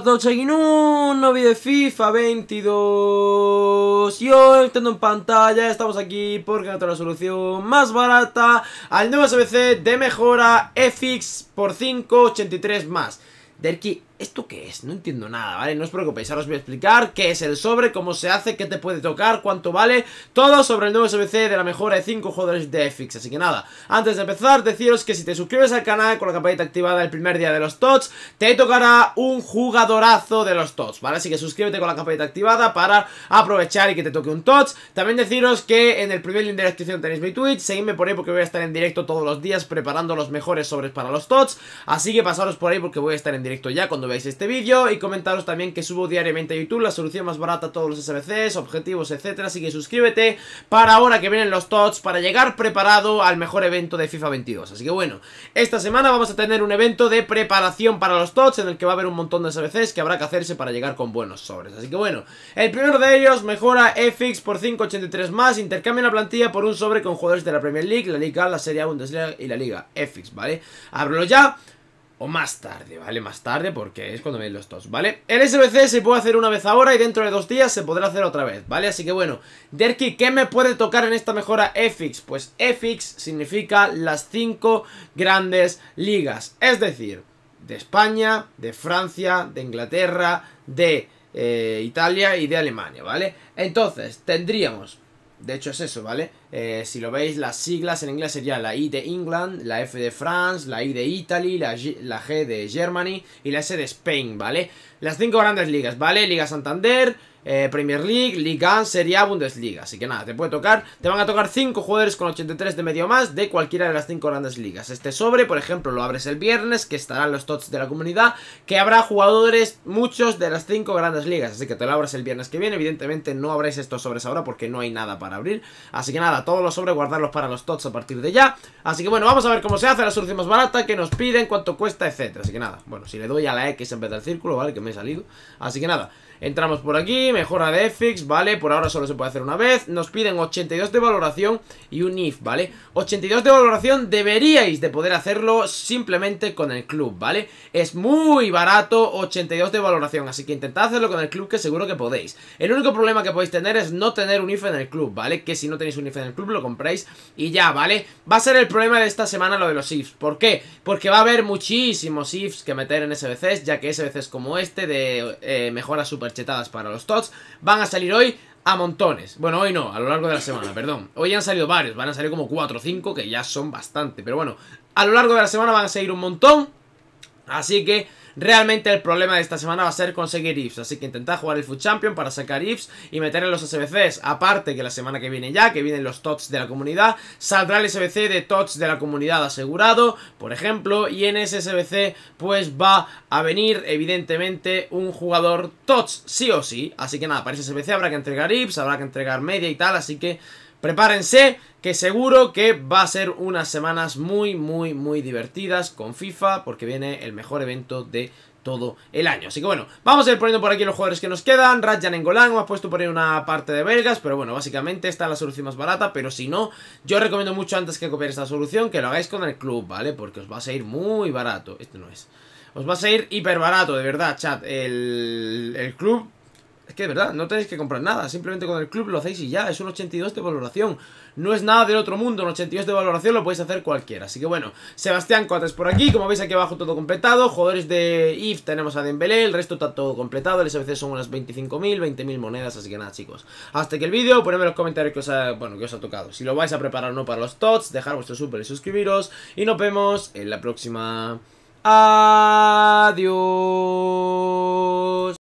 a todos, un de FIFA 22 Y hoy, estando en pantalla, estamos aquí porque la solución más barata Al nuevo SBC de mejora EFIX por 5.83 más Derki, ¿Esto qué es? No entiendo nada, ¿vale? No os preocupéis, ahora os voy a explicar qué es el sobre, cómo se hace, qué te puede tocar, cuánto vale, todo sobre el nuevo SBC de la mejora de 5 jugadores de FX. Así que nada, antes de empezar, deciros que si te suscribes al canal con la campanita activada el primer día de los TOTS, te tocará un jugadorazo de los TOTS, ¿vale? Así que suscríbete con la campanita activada para aprovechar y que te toque un TOTS. También deciros que en el primer link de la descripción tenéis mi Twitch, seguidme por ahí porque voy a estar en directo todos los días preparando los mejores sobres para los TOTS. Así que pasaros por ahí porque voy a estar en directo ya cuando este vídeo y comentaros también que subo diariamente a YouTube la solución más barata a todos los SBCs, objetivos, etcétera, así que suscríbete para ahora que vienen los TOTS para llegar preparado al mejor evento de FIFA 22. Así que bueno, esta semana vamos a tener un evento de preparación para los TOTS en el que va a haber un montón de SBCs que habrá que hacerse para llegar con buenos sobres. Así que bueno, el primero de ellos mejora EFIX por 5.83 más, intercambia la plantilla por un sobre con jugadores de la Premier League, la Liga, la Serie A, Bundesliga y la Liga EFIX, ¿vale? Ábrelo ya. O más tarde, ¿vale? Más tarde porque es cuando veis los dos, ¿vale? El SBC se puede hacer una vez ahora y dentro de dos días se podrá hacer otra vez, ¿vale? Así que bueno, Derki, ¿qué me puede tocar en esta mejora EFIX? Pues EFIX significa las cinco grandes ligas, es decir, de España, de Francia, de Inglaterra, de eh, Italia y de Alemania, ¿vale? Entonces, tendríamos de hecho es eso, ¿vale? Eh, si lo veis, las siglas en inglés serían la I de England, la F de France, la I de Italy, la, G, la G de Germany y la S de Spain, ¿vale? Las cinco grandes ligas, ¿vale? Liga Santander, eh, Premier League, Liga, Serie A, Bundesliga. Así que nada, te puede tocar. Te van a tocar 5 jugadores con 83 de medio más de cualquiera de las 5 grandes ligas. Este sobre, por ejemplo, lo abres el viernes, que estarán los tots de la comunidad, que habrá jugadores, muchos de las 5 grandes ligas. Así que te lo abres el viernes que viene. Evidentemente no abréis estos sobres ahora porque no hay nada para abrir. Así que nada, todos los sobres guardarlos para los tots a partir de ya. Así que bueno, vamos a ver cómo se hace, la solución más barata, que nos piden, cuánto cuesta, etc Así que nada, bueno, si le doy a la X en vez del círculo, ¿vale? Que me he salido. Así que nada, entramos por aquí, mejora de FX, ¿vale? Por ahora solo se puede hacer una vez. Nos piden 82 de valoración y un IF, ¿vale? 82 de valoración deberíais de poder hacerlo simplemente con el club, ¿vale? Es muy barato 82 de valoración, así que intentad hacerlo con el club que seguro que podéis. El único problema que podéis tener es no tener un IF en el club, ¿vale? Que si no tenéis un IF en el club lo compráis y ya, ¿vale? Va a ser el problema de esta semana lo de los IFs. ¿Por qué? Porque va a haber muchísimos IFs que meter en SBCs, ya que SBCs como este de eh, mejoras superchetadas para los TOTS van a salir hoy a montones. Bueno, hoy no, a lo largo de la semana, perdón. Hoy han salido varios, van a salir como 4 o 5, que ya son bastante. Pero bueno, a lo largo de la semana van a salir un montón. Así que Realmente el problema de esta semana va a ser conseguir IFs, así que intentar jugar el Food Champion para sacar IFs y meter en los SBCs. Aparte que la semana que viene ya, que vienen los TOTS de la comunidad, saldrá el SBC de TOTS de la comunidad asegurado, por ejemplo, y en ese SBC pues va a venir evidentemente un jugador TOTS, sí o sí. Así que nada, para ese SBC habrá que entregar IFs, habrá que entregar media y tal, así que prepárense que seguro que va a ser unas semanas muy, muy, muy divertidas con FIFA porque viene el mejor evento de todo el año. Así que bueno, vamos a ir poniendo por aquí los jugadores que nos quedan. Rajan en me has puesto por ahí una parte de belgas, pero bueno, básicamente esta es la solución más barata, pero si no, yo recomiendo mucho antes que copiar esta solución que lo hagáis con el club, ¿vale? Porque os va a salir muy barato. Esto no es. Os va a salir hiper barato, de verdad, chat. El, el club es que es verdad, no tenéis que comprar nada. Simplemente con el club lo hacéis y ya. Es un 82 de valoración. No es nada del otro mundo. Un 82 de valoración lo podéis hacer cualquiera. Así que bueno, Sebastián es por aquí. Como veis aquí abajo todo completado. Jugadores de IF tenemos a Dembélé. El resto está todo completado. A veces son unas 25.000, 20.000 monedas. Así que nada, chicos. Hasta que el vídeo. Ponedme en los comentarios que os ha, bueno, que os ha tocado. Si lo vais a preparar o no para los TOTS. Dejar vuestro súper y suscribiros. Y nos vemos en la próxima. Adiós.